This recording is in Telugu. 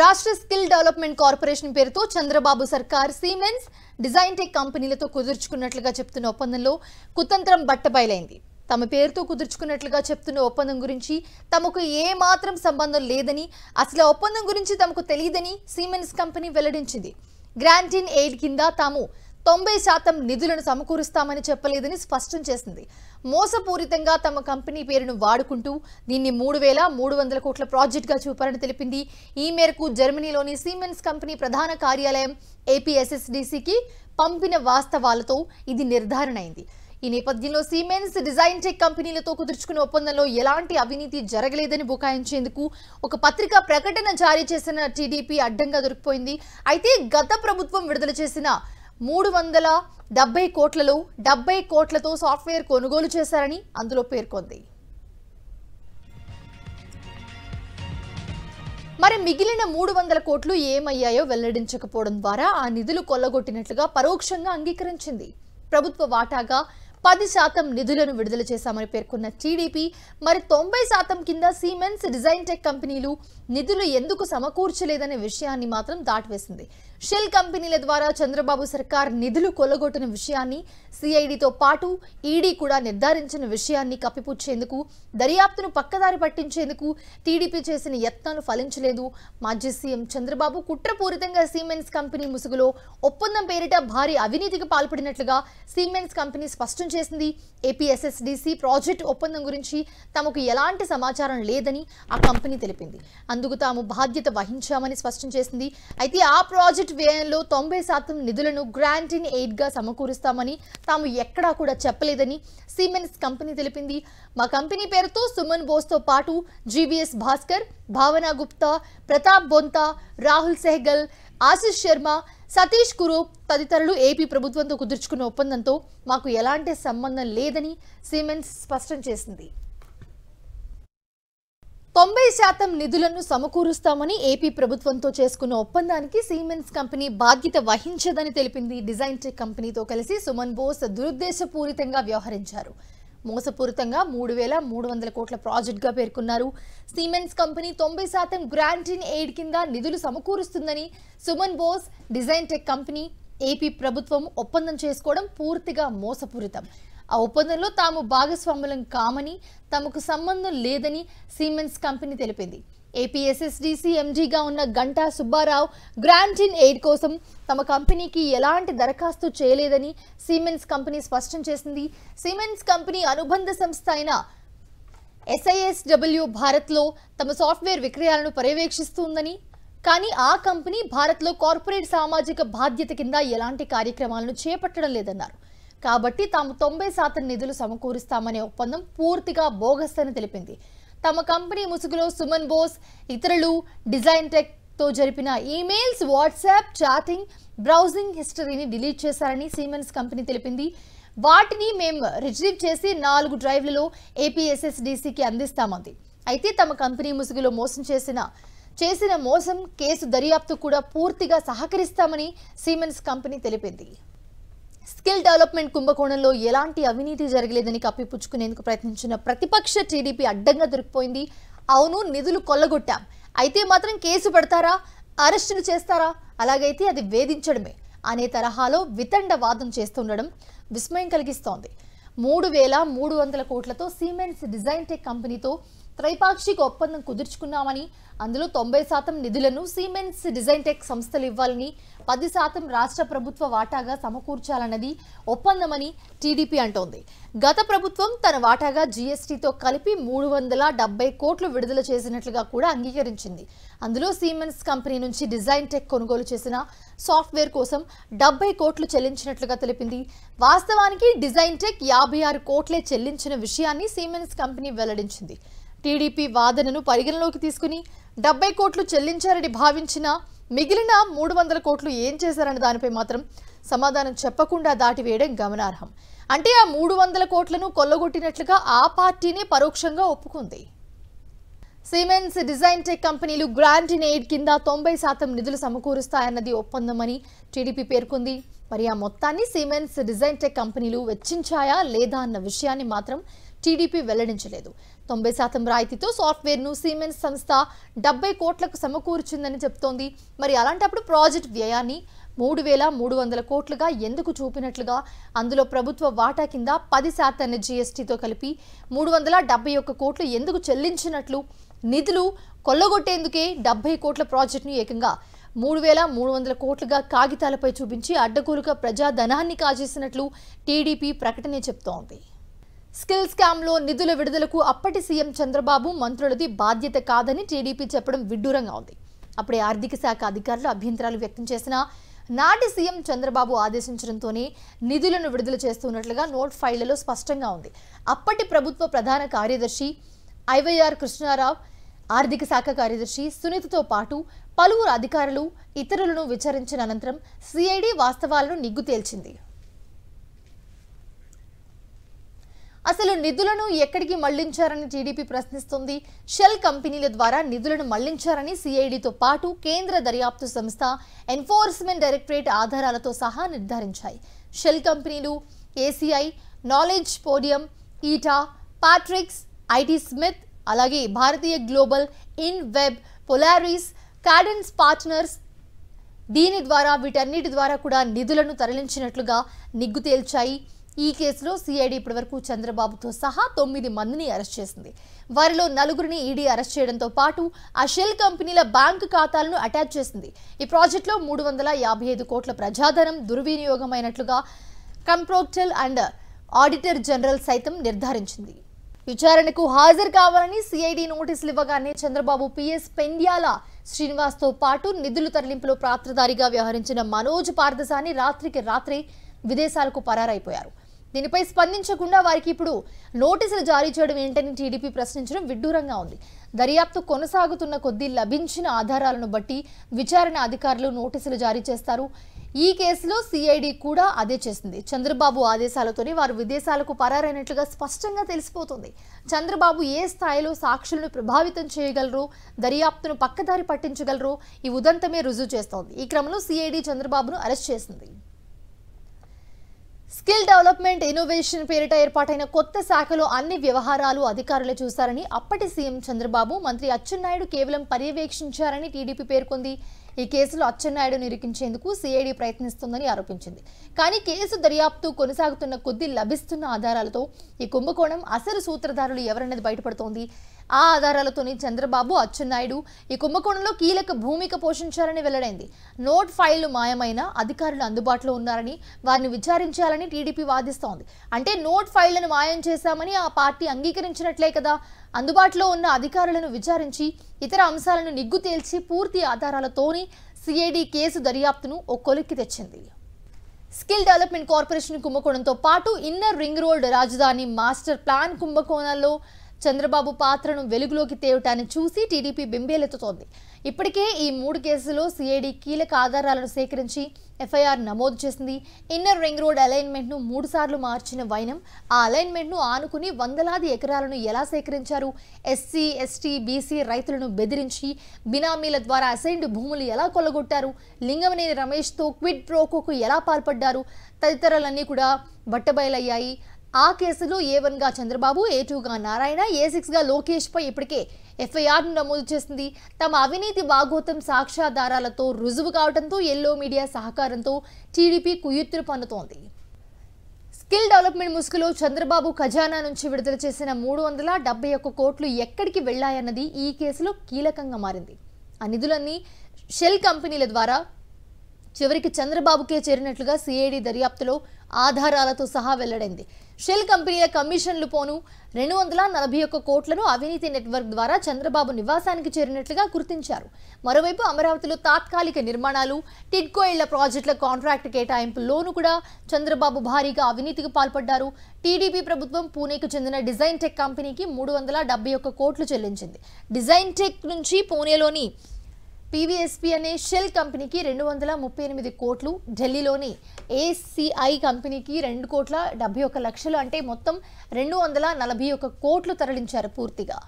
రాష్ట్ర స్కిల్ డెవలప్మెంట్ కార్పొరేషన్ పేరుతో చంద్రబాబు సర్కార్ సిమెన్స్ డిజైన్ టెక్ కంపెనీలతో కుదుర్చుకున్నట్లుగా చెప్తున్న ఒప్పందంలో కుతంత్రం బట్టబయలైంది తమ పేరుతో కుదుర్చుకున్నట్లుగా చెప్తున్న ఒప్పందం గురించి తమకు ఏమాత్రం సంబంధం లేదని అసలు ఒప్పందం గురించి తమకు తెలియదని సిమెన్స్ కంపెనీ వెల్లడించింది గ్రాంటిన్ ఎయిడ్ కింద తాము తొంభై శాతం నిధులను సమకూరుస్తామని చెప్పలేదని స్పష్టం చేసింది మోసపూరితంగా తమ కంపెనీ పేరును వాడుకుంటూ దీన్ని మూడు వేల మూడు వందల కోట్ల ప్రాజెక్టుగా చూపారని తెలిపింది ఈ మేరకు జర్మనీలోని సీమెన్స్ కంపెనీ ప్రధాన కార్యాలయం ఏపీఎస్ఎస్డిసికి పంపిన వాస్తవాలతో ఇది నిర్ధారణ అయింది ఈ నేపథ్యంలో సీమెన్స్ డిజైన్ టెక్ కంపెనీలతో కుదుర్చుకున్న ఒప్పందంలో ఎలాంటి అవినీతి జరగలేదని బుకాయించేందుకు ఒక పత్రికా ప్రకటన జారీ చేసిన టీడీపీ అడ్డంగా దొరికిపోయింది అయితే గత ప్రభుత్వం విడుదల చేసిన మూడు వందల డెబ్బై కోట్లలో డెబ్బై కోట్లతో సాఫ్ట్వేర్ కొనుగోలు చేశారని అందులో పేర్కొంది మరి మిగిలిన మూడు వందల కోట్లు ఏమయ్యాయో వెల్లడించకపోవడం ద్వారా ఆ నిధులు కొల్లగొట్టినట్లుగా పరోక్షంగా అంగీకరించింది ప్రభుత్వ వాటాగా పది శాతం నిధులను విడుదల చేశామని పేర్కొన్న టీడీపీ మరి తొంభై శాతం కింద సిమెంట్స్ డిజైన్ టెక్ కంపెనీలు నిధులు ఎందుకు సమకూర్చలేదనే విషయాన్ని మాత్రం దాటివేసింది షెల్ కంపెనీల ద్వారా చంద్రబాబు సర్కార్ నిధులు కొల్లగొట్టిన విషయాన్ని సిఐడితో పాటు ఈడీ e కూడా నిర్ధారించిన విషయాన్ని కప్పిపుచ్చేందుకు దర్యాప్తును పక్కదారి పట్టించేందుకు టీడీపీ చేసిన యత్నాలు ఫలించలేదు మాజీ సీఎం చంద్రబాబు కుట్రపూరితంగా సిమెంట్స్ కంపెనీ ముసుగులో ఒప్పందం పేరిట భారీ అవినీతికి పాల్పడినట్లుగా సిమెంట్స్ కంపెనీ స్పష్టం చేసింది ఏపీఎస్ఎస్డిసి ప్రాజెక్టు ఒప్పందం గురించి తమకు ఎలాంటి సమాచారం లేదని ఆ కంపెనీ తెలిపింది అందుకు తాము బాధ్యత వహించామని స్పష్టం చేసింది అయితే ఆ ప్రాజెక్టు వ్యయంలో తొంభై శాతం నిధులను గ్రాంట్ ఇన్ ఎయిడ్గా సమకూరుస్తామని తాము ఎక్కడా కూడా చెప్పలేదని సిమెన్స్ కంపెనీ తెలిపింది మా కంపెనీ పేరుతో సుమన్ బోస్తో పాటు జీవీఎస్ భాస్కర్ భావనా గుప్తా ప్రతాప్ బొంతా రాహుల్ సెహ్గల్ ఆశిష్ శర్మ సతీష్ కురు తదితరులు ఏపీ ప్రభుత్వంతో కుదుర్చుకున్న ఒప్పందంతో మాకు ఎలాంటి సంబంధం లేదని సిమెన్స్ స్పష్టం చేసింది తొంభై శాతం నిధులను సమకూరుస్తామని ఏపీ ప్రభుత్వంతో చేసుకున్న ఒప్పందానికి సీమెన్స్ కంపెనీ బాధ్యత వహించదని తెలిపింది డిజైన్ టెక్ కంపెనీతో కలిసి సుమన్ బోస్ దురుద్దేశపూరితంగా వ్యవహరించారు మోసపూరితంగా మూడు వేల మూడు వందల కోట్ల ప్రాజెక్టుగా పేర్కొన్నారు సిమెంట్స్ కంపెనీ తొంభై శాతం ఇన్ ఎయిడ్ కింద నిధులు సమకూరుస్తుందని Suman Bose design tech company AP ప్రభుత్వం ఒప్పందం చేసుకోవడం పూర్తిగా మోసపూరితం ఆ ఒప్పందంలో తాము భాగస్వాములం కామని తమకు సంబంధం లేదని సిమెంట్స్ కంపెనీ తెలిపింది ఏపీఎస్ఎస్డిసి ఎండీగా ఉన్న గంటా సుబ్బారావు గ్రాంటిన్ ఎయిడ్ కోసం తమ కంపెనీకి ఎలాంటి దరఖాస్తు చేయలేదని సిమెన్స్ కంపెనీ స్పష్టం చేసింది సిమెన్స్ కంపెనీ అనుబంధ సంస్థ అయిన ఎస్ఐఎస్డబ్ల్యూ భారత్లో తమ సాఫ్ట్వేర్ విక్రయాలను పర్యవేక్షిస్తుందని కానీ ఆ కంపెనీ భారత్లో కార్పొరేట్ సామాజిక బాధ్యత కింద ఎలాంటి కార్యక్రమాలను చేపట్టడం లేదన్నారు కాబట్టి తాము తొంభై శాతం నిధులు సమకూరుస్తామనే ఒప్పందం పూర్తిగా బోగస్ అని తెలిపింది తమ కంపెనీ ముసుగులో సుమన్ బోస్ ఇతరులు డిజైన్ టెక్ తో జరిపిన ఈమెయిల్స్ వాట్సాప్ చాటింగ్ బ్రౌజింగ్ హిస్టరీని డిలీట్ చేశారని సీమెన్స్ కంపెనీ తెలిపింది వాటిని మేము రిజీవ్ చేసి నాలుగు డ్రైవ్లలో ఏపీఎస్ఎస్డిసికి అందిస్తామంది అయితే తమ కంపెనీ ముసుగులో మోసం చేసిన చేసిన మోసం కేసు దర్యాప్తు కూడా పూర్తిగా సహకరిస్తామని సీమెన్స్ కంపెనీ తెలిపింది స్కిల్ డెవలప్మెంట్ కుంభకోణంలో ఎలాంటి అవినీతి జరగలేదని కప్పిపుచ్చుకునేందుకు ప్రయత్నించిన ప్రతిపక్ష టీడీపీ అడ్డంగా దొరికిపోయింది అవును నిధులు కొల్లగొట్టాం అయితే మాత్రం కేసు పెడతారా అరెస్టులు చేస్తారా అలాగైతే అది వేధించడమే అనే తరహాలో వితండ వాదం చేస్తుండడం విస్మయం కలిగిస్తోంది మూడు వేల మూడు వందల కోట్లతో సిమెంట్స్ డిజైన్ టెక్ కంపెనీతో త్రైపాక్షిక ఒప్పందం కుదుర్చుకున్నామని అందులో తొంభై శాతం నిధులను సిమెంట్స్ టెక్ సంస్థలు ఇవ్వాలని పది శాతం రాష్ట్ర ప్రభుత్వ వాటాగా సమకూర్చాలన్నది ఒప్పందమని టీడీపీ అంటోంది గత ప్రభుత్వం తన వాటాగా జీఎస్టీతో కలిపి మూడు వందల డెబ్బై కోట్లు విడుదల చేసినట్లుగా కూడా అంగీకరించింది అందులో సిమెంట్స్ కంపెనీ నుంచి డిజైన్ టెక్ కొనుగోలు చేసిన సాఫ్ట్వేర్ కోసం డెబ్బై కోట్లు చెల్లించినట్లుగా తెలిపింది వాస్తవానికి డిజైన్ టెక్ యాభై ఆరు కోట్లే చెల్లించిన విషయాన్ని సిమెంట్స్ కంపెనీ వెల్లడించింది టీడీపీ వాదనను పరిగణలోకి తీసుకుని డెబ్బై కోట్లు చెల్లించారని భావించిన మిగిలిన మూడు వందల కోట్లు ఏం చేశారన్న దానిపై మాత్రం సమాధానం చెప్పకుండా దాటివేయడం గమనార్హం అంటే ఆ మూడు వందల కోట్లను కొల్లగొట్టినట్లుగా ఆ పార్టీనే పరోక్షంగా ఒప్పుకుంది సిమెంట్స్ డిజైన్ టెక్ కంపెనీలు గ్రాంట్ ఇన్ ఎయిడ్ కింద తొంభై శాతం నిధులు సమకూరుస్తాయన్నది ఒప్పందమని టీడీపీ పేర్కొంది మరి ఆ మొత్తాన్ని సిమెంట్స్ డిజైన్ టెక్ కంపెనీలు వెచ్చించాయా లేదా అన్న విషయాన్ని మాత్రం టీడీపీ వెల్లడించలేదు తొంభై శాతం రాయితీతో సాఫ్ట్వేర్ను సిమెంట్ సంస్థ డెబ్బై కోట్లకు సమకూర్చిందని చెప్తోంది మరి అలాంటప్పుడు ప్రాజెక్ట్ వ్యయాన్ని మూడు వేల మూడు వందల కోట్లుగా ఎందుకు చూపినట్లుగా అందులో ప్రభుత్వ వాటా కింద పది శాతాన్ని జీఎస్టీతో కలిపి మూడు వందల డెబ్బై ఒక్క కోట్లు ఎందుకు చెల్లించినట్లు నిధులు కొల్లగొట్టేందుకే డెబ్బై కోట్ల ప్రాజెక్టును ఏకంగా మూడు వేల మూడు వందల కోట్లుగా కాగితాలపై చూపించి అడ్డగోలుగా ప్రజాధనాన్ని కాజేసినట్లు టీడీపీ ప్రకటనే చెప్తోంది స్కిల్ స్కామ్లో నిధుల విడుదలకు అప్పటి సీఎం చంద్రబాబు మంత్రులది బాధ్యత కాదని టీడీపీ చెప్పడం విడ్డూరంగా ఉంది అప్పుడే ఆర్థిక శాఖ అధికారులు అభ్యంతరాలు వ్యక్తం చేసిన నాటి సీఎం చంద్రబాబు ఆదేశించడంతోనే నిధులను విడుదల చేస్తున్నట్లుగా నోట్ ఫైళ్లలో స్పష్టంగా ఉంది అప్పటి ప్రభుత్వ ప్రధాన కార్యదర్శి ఐవైఆర్ కృష్ణారావు ఆర్థిక శాఖ కార్యదర్శి సునీతతో పాటు పలువురు అధికారులు ఇతరులను విచారించిన అనంతరం సిఐడి వాస్తవాలను నిగ్గు తేల్చింది అసలు నిధులను ఎక్కడికి మళ్లించారని టీడీపీ ప్రశ్నిస్తుంది షెల్ కంపెనీల ద్వారా నిధులను మళ్లించారని సిఐడితో పాటు కేంద్ర దర్యాప్తు సంస్థ ఎన్ఫోర్స్మెంట్ డైరెక్టరేట్ ఆధారాలతో సహా నిర్ధారించాయి షెల్ కంపెనీలు ACI knowledge podium ETA Patrix IT Smith అలాగే భారతీయ global in web Polaris Cadence partners దీని ద్వారా వీటన్నిటి ద్వారా కూడా నిధులను తరలించినట్లుగా నిగ్గు తేల్చాయి ఈ కేసులో సిఐడి ఇప్పటివరకు చంద్రబాబుతో సహా తొమ్మిది మందిని అరెస్ట్ చేసింది వారిలో నలుగురిని ఈడీ అరెస్ట్ చేయడంతో పాటు ఆ షెల్ కంపెనీల బ్యాంకు ఖాతాలను అటాచ్ చేసింది ఈ ప్రాజెక్టులో మూడు వందల యాభై ఐదు కోట్ల ప్రజాధనం దుర్వినియోగమైనట్లుగా కంప్రోక్టల్ అండ్ ఆడిటర్ జనరల్ సైతం నిర్ధారించింది విచారణకు హాజరు కావాలని సిఐడి నోటీసులు ఇవ్వగానే చంద్రబాబు పిఎస్ పెండ్యాల శ్రీనివాస్తో పాటు నిధులు తరలింపులో పాత్రధారిగా వ్యవహరించిన మనోజ్ పార్దసాని రాత్రికి రాత్రి విదేశాలకు పరారైపోయారు దీనిపై స్పందించకుండా వారికి ఇప్పుడు నోటీసులు జారీ చేయడం ఏంటని టీడీపీ ప్రశ్నించడం విడ్డూరంగా ఉంది దర్యాప్తు కొనసాగుతున్న కొద్దీ లభించిన ఆధారాలను బట్టి విచారణ అధికారులు నోటీసులు జారీ చేస్తారు ఈ కేసులో సిఐడి కూడా అదే చేసింది చంద్రబాబు ఆదేశాలతోనే వారు విదేశాలకు పరారైనట్లుగా స్పష్టంగా తెలిసిపోతుంది చంద్రబాబు ఏ స్థాయిలో సాక్షులను ప్రభావితం చేయగలరు దర్యాప్తును పక్కదారి పట్టించగలరు ఈ ఉదంతమే రుజువు చేస్తోంది ఈ క్రమంలో సిఐడి చంద్రబాబును అరెస్ట్ చేసింది స్కిల్ డెవలప్మెంట్ ఇన్నోవేషన్ పేరిట ఏర్పాటైన కొత్త శాఖలో అన్ని వ్యవహారాలు అధికారులు చూశారని అప్పటి సీఎం చంద్రబాబు మంత్రి అచ్చెన్నాయుడు కేవలం పర్యవేక్షించారని టీడీపీ పేర్కొంది ఈ కేసులో అచ్చెన్నాయుడు నిరూపించేందుకు సిఐడి ప్రయత్నిస్తోందని ఆరోపించింది కానీ కేసు దర్యాప్తు కొనసాగుతున్న కొద్దీ లభిస్తున్న ఆధారాలతో ఈ కుంభకోణం అసలు సూత్రధారులు ఎవరన్నది బయటపడుతోంది ఆ ఆధారాలతోనే చంద్రబాబు అచ్చెన్నాయుడు ఈ కుంభకోణంలో కీలక భూమిక పోషించారని వెల్లడైంది నోట్ ఫైళ్లు మాయమైన అధికారులు అందుబాటులో ఉన్నారని వారిని విచారించాలని టీడీపీ వాదిస్తోంది అంటే నోట్ ఫైళ్లను మాయం చేశామని ఆ పార్టీ అంగీకరించినట్లే కదా అందుబాటులో ఉన్న అధికారులను విచారించి ఇతర అంశాలను నిగ్గు తేల్చి పూర్తి ఆధారాలతోనే సిఐడి కేసు దర్యాప్తును ఓ కొలిక్కి తెచ్చింది స్కిల్ డెవలప్మెంట్ కార్పొరేషన్ కుంభకోణంతో పాటు ఇన్నర్ రింగ్ రోడ్ రాజధాని మాస్టర్ ప్లాన్ కుంభకోణాల్లో చంద్రబాబు పాత్రను వెలుగులోకి తేవటాన్ని చూసి టీడీపీ బింబేలెత్తుతోంది ఇప్పటికే ఈ మూడు కేసులో సిఐడి కీలక ఆధారాలను సేకరించి ఎఫ్ఐఆర్ నమోదు చేసింది ఇన్నర్ రింగ్ రోడ్ అలైన్మెంట్ను మూడుసార్లు మార్చిన వైనం ఆ అలైన్మెంట్ను ఆనుకుని వందలాది ఎకరాలను ఎలా సేకరించారు ఎస్సీ ఎస్టీ బీసీ రైతులను బెదిరించి బినామీల ద్వారా అసైన్డ్ భూములు ఎలా కొల్లగొట్టారు లింగమనేని రమేష్తో క్విడ్ ప్రోకోకు ఎలా పాల్పడ్డారు తదితరాలన్నీ కూడా బట్టబయలయ్యాయి ఆ కేసులో ఏ వన్గా చంద్రబాబు ఏ టూగా నారాయణ ఏ సిక్స్గా లోకేష్పై ఇప్పటికే ఎఫ్ఐఆర్ను నమోదు చేసింది తమ అవినీతి వాగోతం సాక్ష్యాధారాలతో రుజువు కావడంతో ఎల్లో మీడియా సహకారంతో టీడీపీ కుయుత్తులు పన్నుతోంది స్కిల్ డెవలప్మెంట్ ముసుగులో చంద్రబాబు ఖజానా నుంచి విడుదల చేసిన మూడు వందల డెబ్బై ఒక్క కోట్లు ఎక్కడికి వెళ్లాయన్నది ఈ కేసులో కీలకంగా మారింది ఆ నిధులన్నీ షెల్ కంపెనీల ద్వారా చివరికి చంద్రబాబుకే చేరినట్లుగా సిఐడి దర్యాప్తులో ఆధారాలతో సహా వెల్లడైంది షెల్ కంపెనీల కమిషన్లు పోను రెండు వందల నలభై ఒక్క కోట్లను అవినీతి నెట్వర్క్ ద్వారా చంద్రబాబు నివాసానికి చేరినట్లుగా గుర్తించారు మరోవైపు అమరావతిలో తాత్కాలిక నిర్మాణాలు టిడ్కో ఇళ్ల ప్రాజెక్టుల కాంట్రాక్ట్ కేటాయింపులోనూ కూడా చంద్రబాబు భారీగా అవినీతికి పాల్పడ్డారు టీడీపీ ప్రభుత్వం పూణేకు చెందిన డిజైన్ టెక్ కంపెనీకి మూడు వందల డెబ్బై ఒక్క కోట్లు చెల్లించింది డిజైన్ టెక్ నుంచి పూణేలోని పీవీఎస్పీ అనే షెల్ కంపెనీకి రెండు వందల ముప్పై ఎనిమిది కోట్లు ఢిల్లీలోని ఏసీఐ కంపెనీకి రెండు కోట్ల డెబ్బై ఒక లక్షలు అంటే మొత్తం రెండు వందల నలభై ఒక కోట్లు తరలించారు పూర్తిగా